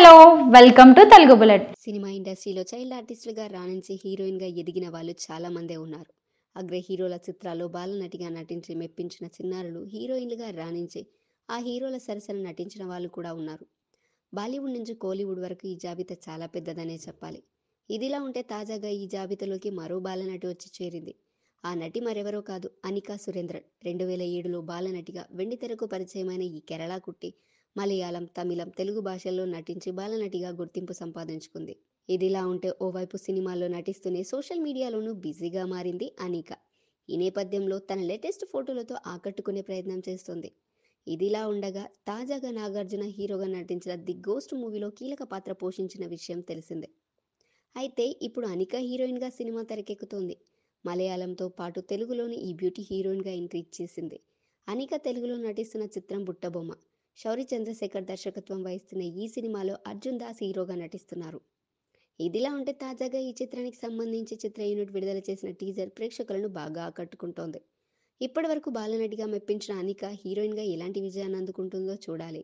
hello welcome to Telugu bullet cinema ఇండస్ట్రీలో child ఆర్టిస్టులుగా రాణించి హీరోయిన్గా ఎదిగిన వాళ్ళు చాలా మందే ఉన్నారు అగ్ర హీరోల చిత్రాల్లో నటిగా నటించి మెప్పించిన చిన్నారులు హీరోయిన్లుగా రాణించి ఆ హీరోల సరసన నటించిన వాళ్ళు కూడా ఉన్నారు బాలీవుడ్ నుంచి కోలీవుడ్ వరకు ఈ జాబితా చాలా పెద్దదనే చెప్పాలి ఇదిలా ఉంటే తాజాగా ఈ జాబితాలోకి మరో బాలనటి వచ్చి చేరింది ఆ నటి మరెవరో కాదు అనికా సురేంద్రన్ రెండు వేల ఏడులో బాలనటిగా వెండితెరకు పరిచయమైన ఈ కేరళ కుట్టి మలయాళం తమిళం తెలుగు భాషల్లో నటించి బాలనటిగా గుర్తింపు సంపాదించుకుంది ఇదిలా ఉంటే ఓవైపు సినిమాల్లో నటిస్తూనే సోషల్ మీడియాలోనూ బిజీగా మారింది అనిక ఈ నేపథ్యంలో తన లేటెస్ట్ ఫోటోలతో ఆకట్టుకునే ప్రయత్నం చేస్తుంది ఇదిలా ఉండగా తాజాగా నాగార్జున హీరోగా నటించిన ది గోస్ట్ మూవీలో కీలక పాత్ర పోషించిన విషయం తెలిసిందే అయితే ఇప్పుడు అనిక హీరోయిన్గా సినిమా తెరకెక్కుతోంది మలయాళంతో పాటు తెలుగులోని ఈ బ్యూటీ హీరోయిన్గా ఎంట్రీ ఇచ్చేసింది అనిక తెలుగులో నటిస్తున్న చిత్రం బుట్టబొమ్మ శౌరి చంద్రశేఖర్ దర్శకత్వం వహిస్తున్న ఈ సినిమాలో అర్జున్ దాస్ హీరోగా నటిస్తున్నారు ఇదిలా ఉంటే తాజాగా ఈ చిత్రానికి సంబంధించి చిత్ర యూనిట్ విడుదల చేసిన టీజర్ ప్రేక్షకులను బాగా ఆకట్టుకుంటోంది ఇప్పటి వరకు బాలనటిగా మెప్పించిన అనిక హీరోయిన్గా ఎలాంటి విజయాన్ని అందుకుంటుందో చూడాలి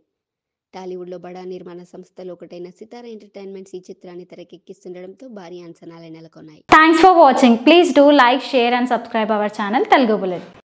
టాలీవుడ్లో బడా నిర్మాణ సంస్థలో ఒకటైన సితారా ఎంటర్టైన్మెంట్స్ ఈ చిత్రాన్ని తెరకెక్కిస్తుండడంతో భారీ అంచనాలే నెలకొన్నాయి thanks for watching please do like share and subscribe our channel Telugu bullet